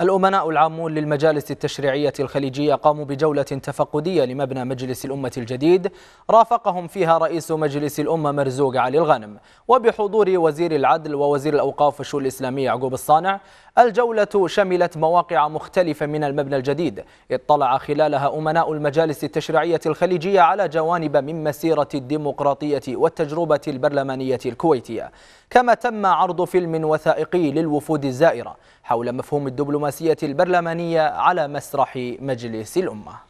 الأمناء العامون للمجالس التشريعية الخليجية قاموا بجولة تفقدية لمبنى مجلس الأمة الجديد رافقهم فيها رئيس مجلس الأمة مرزوق علي الغنم وبحضور وزير العدل ووزير الأوقاف والشؤون الإسلامية يعقوب الصانع الجولة شملت مواقع مختلفة من المبنى الجديد اطلع خلالها أمناء المجالس التشريعية الخليجية على جوانب من مسيرة الديمقراطية والتجربة البرلمانية الكويتية كما تم عرض فيلم وثائقي للوفود الزائرة حول مفهوم الدبلوماسية البرلمانية على مسرح مجلس الأمة